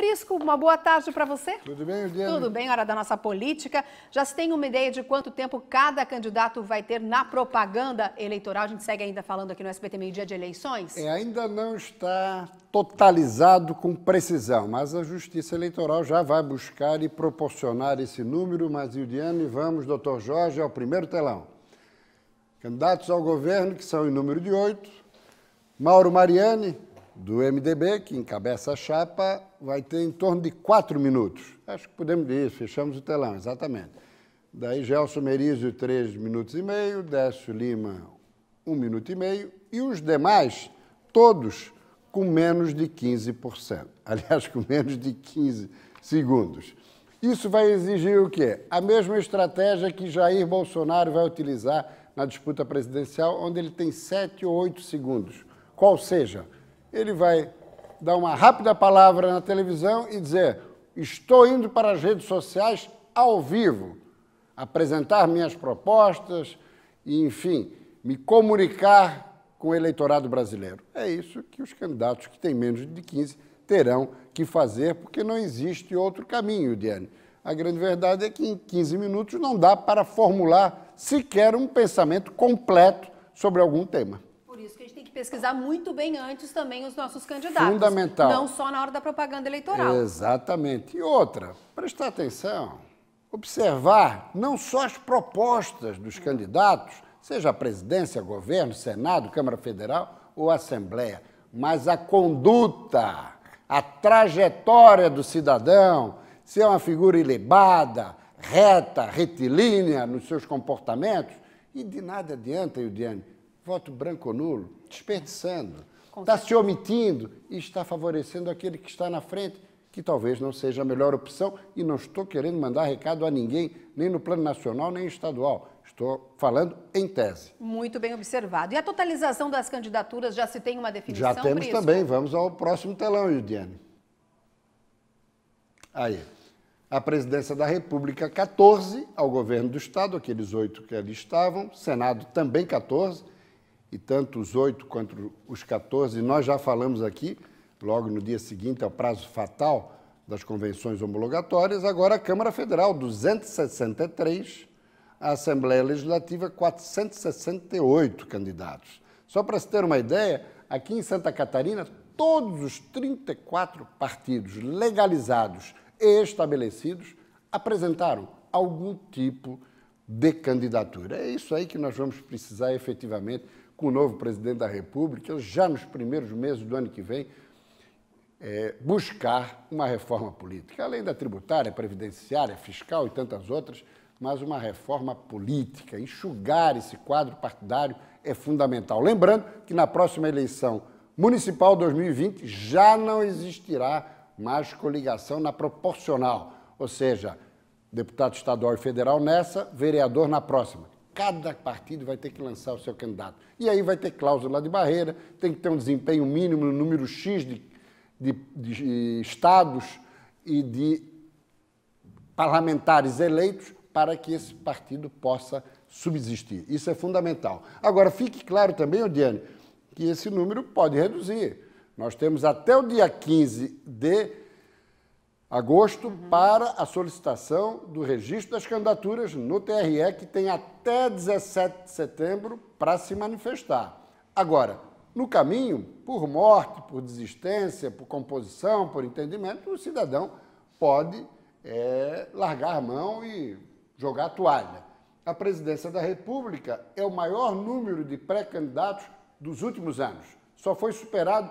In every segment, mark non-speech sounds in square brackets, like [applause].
Prisco, uma boa tarde para você. Tudo bem, Juliana? Tudo bem, hora da nossa política. Já se tem uma ideia de quanto tempo cada candidato vai ter na propaganda eleitoral? A gente segue ainda falando aqui no SBT Meio Dia de Eleições. É, ainda não está totalizado com precisão, mas a Justiça Eleitoral já vai buscar e proporcionar esse número. Mas, Juliane, vamos, doutor Jorge, ao primeiro telão. Candidatos ao governo, que são em número de oito. Mauro Mariani, do MDB, que encabeça a chapa, vai ter em torno de quatro minutos. Acho que podemos dizer, fechamos o telão, exatamente. Daí Gelson Merizio, três minutos e meio, Décio Lima, um minuto e meio, e os demais, todos com menos de 15%. [laughs] Aliás, com menos de 15 segundos. Isso vai exigir o quê? A mesma estratégia que Jair Bolsonaro vai utilizar na disputa presidencial, onde ele tem 7 ou 8 segundos. Qual seja, ele vai dar uma rápida palavra na televisão e dizer: Estou indo para as redes sociais ao vivo, apresentar minhas propostas e, enfim, me comunicar com o eleitorado brasileiro. É isso que os candidatos que têm menos de 15 terão que fazer, porque não existe outro caminho, Diane. A grande verdade é que em 15 minutos não dá para formular sequer um pensamento completo sobre algum tema pesquisar muito bem antes também os nossos candidatos. Fundamental. Não só na hora da propaganda eleitoral. Exatamente. E outra, prestar atenção, observar não só as propostas dos candidatos, seja a presidência, governo, Senado, Câmara Federal ou Assembleia, mas a conduta, a trajetória do cidadão, se é uma figura ilibada, reta, retilínea nos seus comportamentos, e de nada adianta, Ildiane, voto branco ou nulo, desperdiçando, está se omitindo e está favorecendo aquele que está na frente, que talvez não seja a melhor opção, e não estou querendo mandar recado a ninguém, nem no plano nacional, nem estadual. Estou falando em tese. Muito bem observado. E a totalização das candidaturas já se tem uma definição? Já temos também. Vamos ao próximo telão, Yudiane. Aí. A presidência da República, 14, ao governo do Estado, aqueles oito que ali estavam, Senado também 14, e tanto os 8 quanto os 14, nós já falamos aqui, logo no dia seguinte ao prazo fatal das convenções homologatórias, agora a Câmara Federal 263, a Assembleia Legislativa 468 candidatos. Só para se ter uma ideia, aqui em Santa Catarina, todos os 34 partidos legalizados e estabelecidos apresentaram algum tipo de candidatura. É isso aí que nós vamos precisar efetivamente com o novo presidente da República, já nos primeiros meses do ano que vem, é, buscar uma reforma política, além da tributária, previdenciária, fiscal e tantas outras, mas uma reforma política. Enxugar esse quadro partidário é fundamental. Lembrando que na próxima eleição municipal 2020 já não existirá mais coligação na proporcional, ou seja, deputado estadual e federal nessa, vereador na próxima. Cada partido vai ter que lançar o seu candidato. E aí vai ter cláusula de barreira, tem que ter um desempenho mínimo no um número X de, de, de eh, estados e de parlamentares eleitos para que esse partido possa subsistir. Isso é fundamental. Agora, fique claro também, Odiane, que esse número pode reduzir. Nós temos até o dia 15 de agosto uhum. para a solicitação do registro das candidaturas no TRE, que tem até 17 de setembro para se manifestar. Agora, no caminho, por morte, por desistência, por composição, por entendimento, o cidadão pode é, largar a mão e jogar a toalha. A presidência da República é o maior número de pré-candidatos dos últimos anos. Só foi superado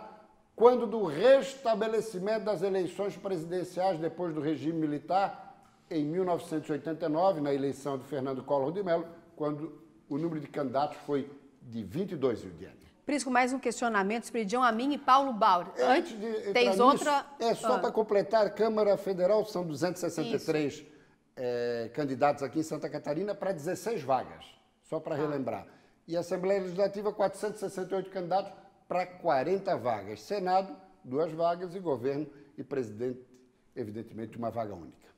quando do restabelecimento das eleições presidenciais depois do regime militar, em 1989, na eleição de Fernando Collor de Mello, quando o número de candidatos foi de 22 mil Prisco, mais um questionamento, Espiridião, a mim e Paulo Bauer. Antes de tens nisso, outra. É só ah. para completar, Câmara Federal são 263 é, eh, candidatos aqui em Santa Catarina para 16 vagas, só para ah. relembrar. E a Assembleia Legislativa, 468 candidatos para 40 vagas. Senado, duas vagas, e governo e presidente, evidentemente, uma vaga única.